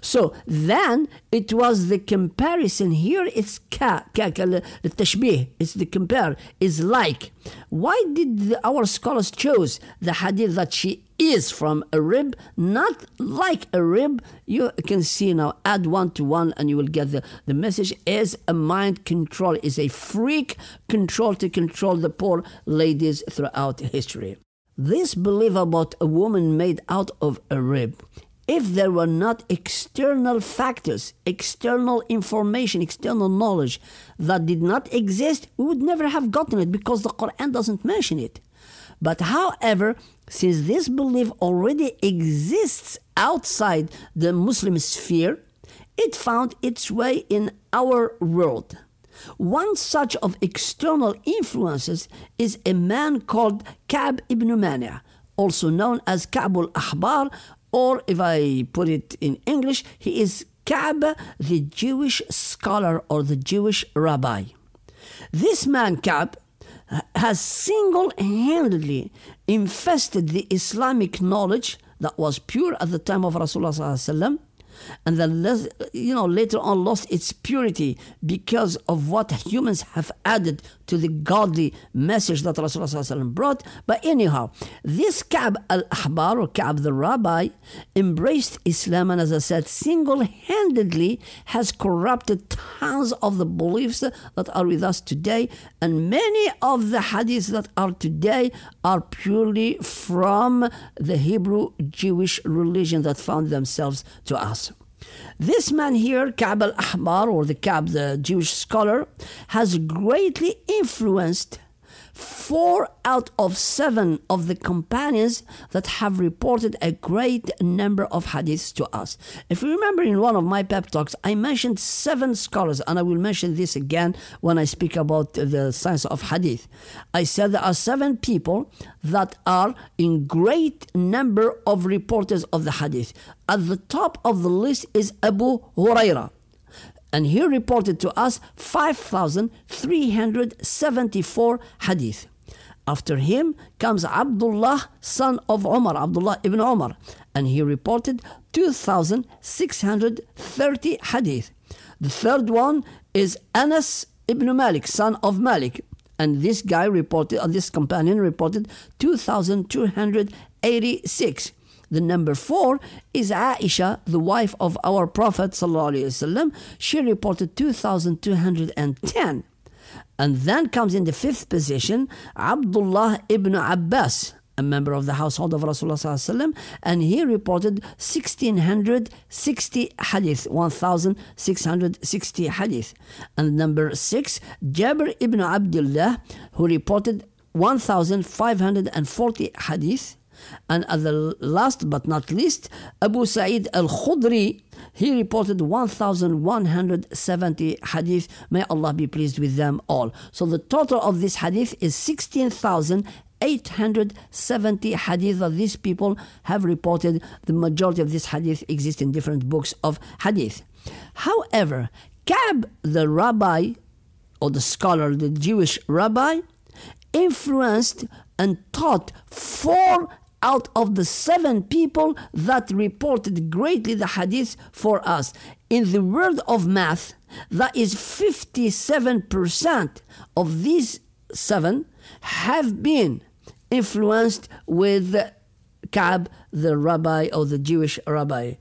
So then it was the comparison. Here it's ka, ka, ka tashbih, it's the compare, is like. Why did the, our scholars choose the hadith that she is from a rib, not like a rib. You can see now, add one to one, and you will get the, the message is a mind control, is a freak control to control the poor ladies throughout history. This belief about a woman made out of a rib if there were not external factors, external information, external knowledge that did not exist, we would never have gotten it because the Quran doesn't mention it. But however, since this belief already exists outside the Muslim sphere, it found its way in our world. One such of external influences is a man called Ka'b ibn Mania, also known as Ka'bul Ahbar, or if I put it in English, he is Ka'b, the Jewish scholar or the Jewish rabbi. This man Ka'b has single handedly infested the Islamic knowledge that was pure at the time of Rasulullah and then you know later on lost its purity because of what humans have added to the godly message that Rasulullah brought. But anyhow, this cab al Ahbar or Ka'b the Rabbi embraced Islam and, as I said, single handedly has corrupted tons of the beliefs that are with us today. And many of the hadiths that are today are purely from the Hebrew Jewish religion that found themselves to us. This man here, Kabel Ahmar, or the Ka'b, the Jewish scholar, has greatly influenced Four out of seven of the companions that have reported a great number of hadiths to us. If you remember in one of my pep talks, I mentioned seven scholars, and I will mention this again when I speak about the science of hadith. I said there are seven people that are in great number of reporters of the hadith. At the top of the list is Abu Hurairah and he reported to us 5,374 hadith. After him comes Abdullah, son of Omar, Abdullah ibn Omar, and he reported 2,630 hadith. The third one is Anas ibn Malik, son of Malik, and this guy reported, or uh, this companion reported 2,286. The number four is Aisha, the wife of our Prophet ﷺ. She reported 2,210. And then comes in the fifth position Abdullah ibn Abbas, a member of the household of Rasulullah and he reported 1660 hadith, 1660 hadith. And number six, Jabir ibn Abdullah, who reported 1540 hadith. And at the last but not least, Abu Sa'id al Khudri, he reported 1,170 hadith. May Allah be pleased with them all. So the total of this hadith is 16,000. 870 hadith that these people have reported. The majority of these hadith exist in different books of hadith. However, Kab, the rabbi or the scholar, the Jewish rabbi, influenced and taught four out of the seven people that reported greatly the hadith for us. In the world of math, that is 57% of these seven have been influenced with Ka'b, the rabbi or the Jewish rabbi.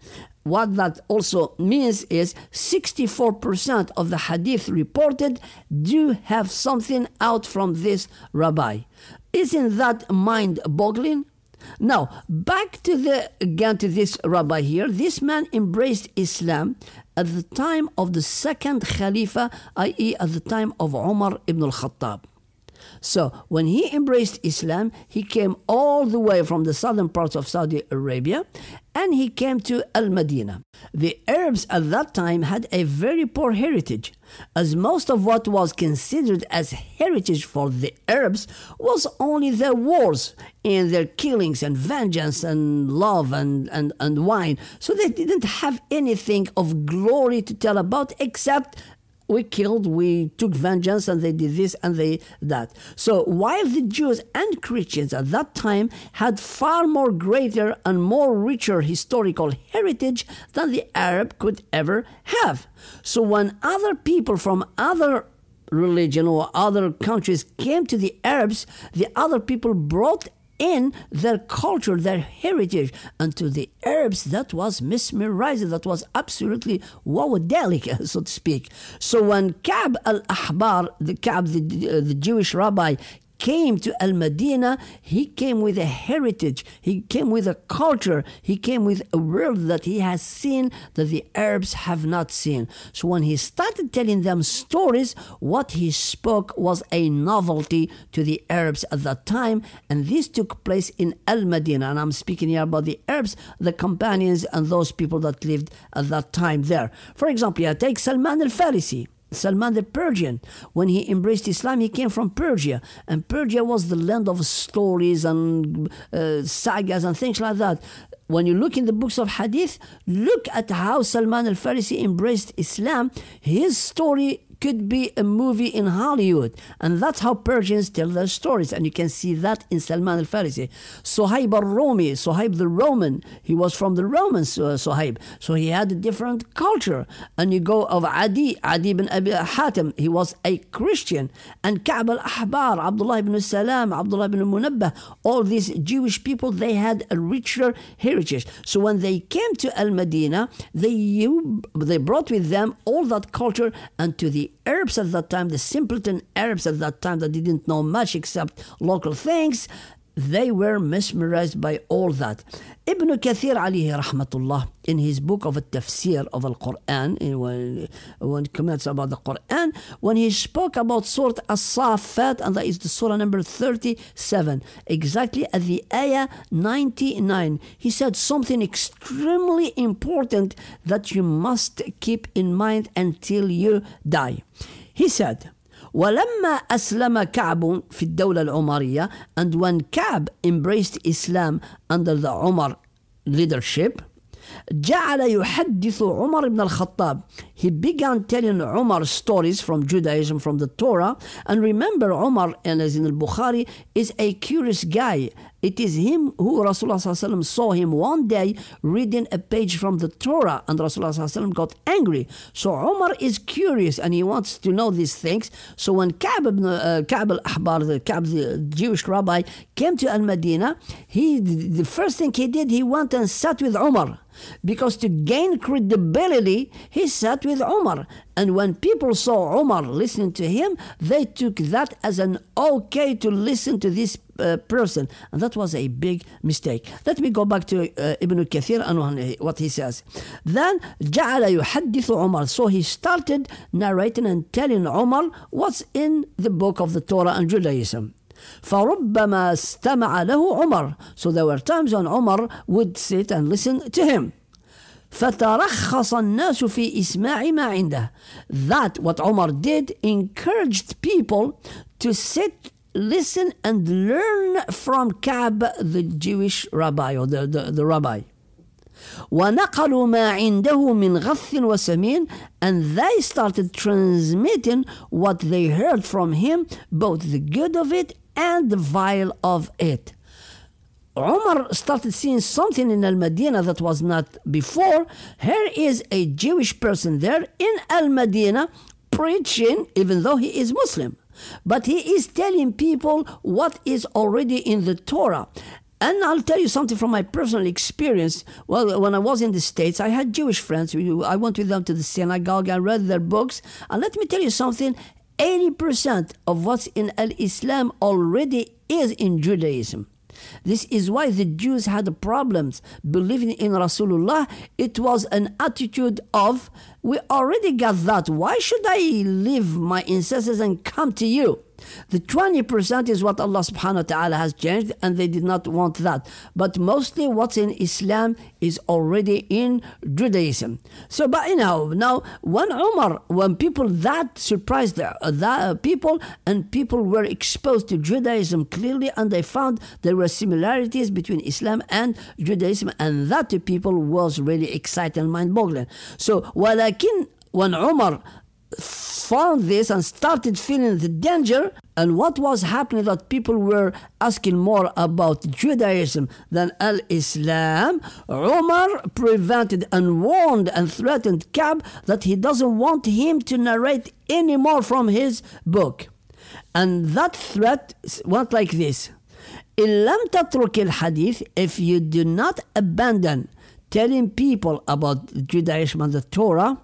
What that also means is 64% of the hadith reported do have something out from this rabbi. Isn't that mind boggling? Now, back to the again to this rabbi here. This man embraced Islam at the time of the second Khalifa, i.e., at the time of Umar ibn al Khattab. So when he embraced Islam, he came all the way from the southern parts of Saudi Arabia and he came to Al Madinah. The Arabs at that time had a very poor heritage, as most of what was considered as heritage for the Arabs was only their wars and their killings and vengeance and love and, and, and wine. So they didn't have anything of glory to tell about except we killed, we took vengeance, and they did this and they that. So while the Jews and Christians at that time had far more greater and more richer historical heritage than the Arab could ever have. So when other people from other religion or other countries came to the Arabs, the other people brought in their culture, their heritage. And to the Arabs, that was mesmerizing, that was absolutely wowdelic, so to speak. So when Ka'b al Ahbar, the Ka'b, the, uh, the Jewish rabbi, came to Al Medina, he came with a heritage, he came with a culture, he came with a world that he has seen that the Arabs have not seen. So when he started telling them stories, what he spoke was a novelty to the Arabs at that time, and this took place in Al Medina. And I'm speaking here about the Arabs, the companions, and those people that lived at that time there. For example, I take Salman al Farisi. Salman the Persian. When he embraced Islam, he came from Persia, and Persia was the land of stories and uh, sagas and things like that. When you look in the books of Hadith, look at how Salman al Farisi embraced Islam. His story could be a movie in Hollywood. And that's how Persians tell their stories. And you can see that in Salman al Farisi. Sohaib al Rumi, Sohaib the Roman, he was from the Roman uh, Sohaib. So he had a different culture. And you go of Adi, Adi ibn Abi Hatim, he was a Christian. And Ka'b al Ahbar, Abdullah ibn Salam, Abdullah ibn Munabbah, all these Jewish people, they had a richer heritage. So when they came to Al Madina, they, they brought with them all that culture and to the Arabs at that time, the simpleton Arabs at that time that didn't know much except local things, they were mesmerized by all that. Ibn Kathir alayhi rahmatullah in his book of tafsir of the Quran, when, when comments about the Quran, when he spoke about Surah As-Safat, and that is the Surah number 37, exactly at the ayah 99, he said something extremely important that you must keep in mind until you die. He said, ولما أسلم كعب في الدولة العمرية and when كعب embraced Islam under the عمر leadership جعل يحدث عمر بن الخطاب he began telling عمر stories from Judaism from the Torah and remember عمر and as in البخاري is a curious guy It is him who Rasulullah saw him one day reading a page from the Torah, and Rasulullah got angry. So Umar is curious and he wants to know these things. So when Ka'b ibn uh, Ka'b al-Ahbar, the, Ka'b, the Jewish rabbi, came to Al-Madinah, he the first thing he did, he went and sat with Umar because to gain credibility, he sat with Omar and when people saw Omar listening to him, they took that as an okay to listen to this uh, person. And that was a big mistake. Let me go back to uh, Ibn Kathir and what he says. Then, جَعَلَ يُحَدِّثُ Omar. So he started narrating and telling Omar what's in the book of the Torah and Judaism. فربما استمع له عمر so there were times when Omar would sit and listen to him فترخص الناس في إسماع ما عنده. That what Omar did encouraged people to sit listen and learn from Ka'b, the Jewish rabbi or the, the, the rabbi. ونقلوا ما عنده من غث وسمين and they started transmitting what they heard from him both the good of it and the vile of it Omar started seeing something in Al Madina that was not before. Here is a Jewish person there in Al Madina preaching, even though he is Muslim. But he is telling people what is already in the Torah. And I'll tell you something from my personal experience. Well, when I was in the States, I had Jewish friends. I went with them to the synagogue and read their books. And let me tell you something 80% of what's in Al Islam already is in Judaism. This is why the Jews had problems believing in Rasulullah. It was an attitude of, we already got that. Why should I leave my ancestors and come to you? The 20% is what Allah subhanahu wa ta'ala has changed, and they did not want that. But mostly what's in Islam is already in Judaism. So, but anyhow, now, when Umar, when people that surprised the, uh, the uh, people, and people were exposed to Judaism clearly, and they found there were similarities between Islam and Judaism, and that to uh, people was really exciting mind boggling. So, ولكن when Umar found this and started feeling the danger. And what was happening that people were asking more about Judaism than Al Islam. Umar prevented and warned and threatened Kab that he doesn't want him to narrate any more from his book. And that threat went like this. إن if you do not abandon telling people about Judaism and the Torah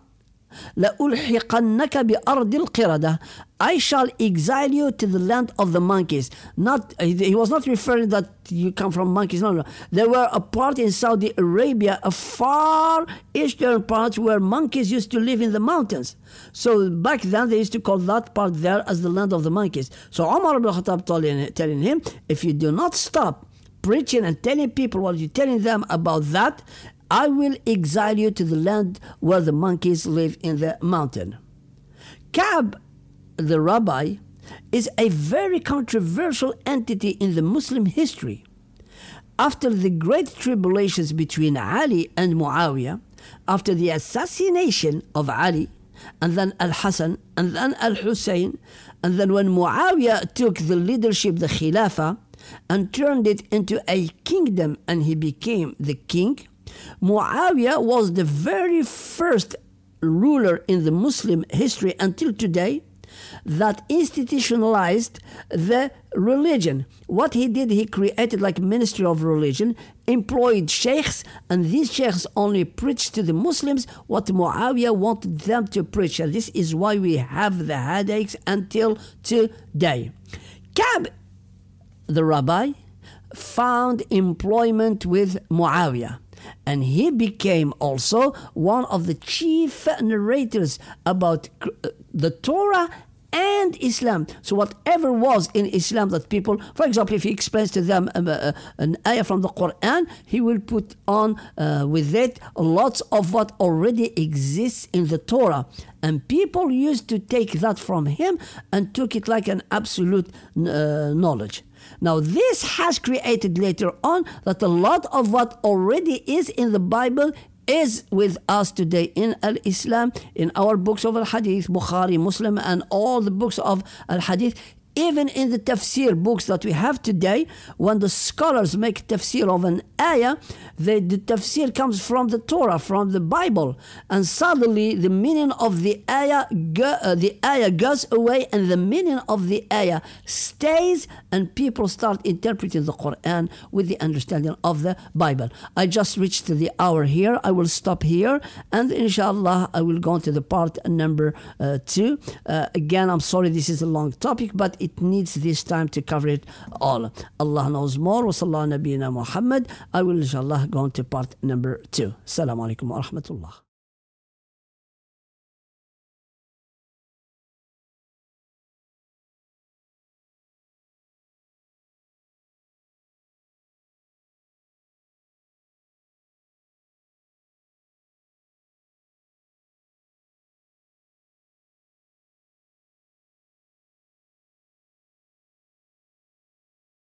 لألحقنك بأرض القردة I shall exile you to the land of the monkeys. Not he was not referring that you come from monkeys. No, no. There were a part in Saudi Arabia, a far eastern part where monkeys used to live in the mountains. So back then they used to call that part there as the land of the monkeys. So Omar ibn Khattab telling, telling him, if you do not stop preaching and telling people what you're telling them about that, I will exile you to the land where the monkeys live in the mountain. Ka'b, the rabbi, is a very controversial entity in the Muslim history. After the great tribulations between Ali and Muawiyah, after the assassination of Ali, and then Al Hassan, and then Al Hussein, and then when Muawiyah took the leadership, the Khilafah, and turned it into a kingdom, and he became the king, Muawiyah was the very first ruler in the Muslim history until today that institutionalized the religion. What he did, he created like ministry of religion, employed sheikhs, and these sheikhs only preached to the Muslims what Muawiyah wanted them to preach. And this is why we have the headaches until today. Kab, the rabbi, found employment with Muawiyah and he became also one of the chief narrators about uh, the Torah and Islam. So whatever was in Islam that people, for example, if he explains to them um, uh, uh, an ayah from the Quran, he will put on uh, with it lots of what already exists in the Torah. And people used to take that from him and took it like an absolute uh, knowledge. Now, this has created later on that a lot of what already is in the Bible is with us today in Al Islam, in our books of Al Hadith, Bukhari, Muslim, and all the books of Al Hadith even in the tafsir books that we have today, when the scholars make tafsir of an ayah, the tafsir comes from the Torah, from the Bible, and suddenly the meaning of the ayah, go, uh, the ayah goes away, and the meaning of the ayah stays, and people start interpreting the Quran with the understanding of the Bible. I just reached the hour here. I will stop here, and inshallah, I will go on to the part number uh, two. Uh, again, I'm sorry this is a long topic, but it needs this time to cover it all. Allah knows more. Wa sallallahu Muhammad. I will inshallah go on to part number two. Assalamu alaikum wa rahmatullah.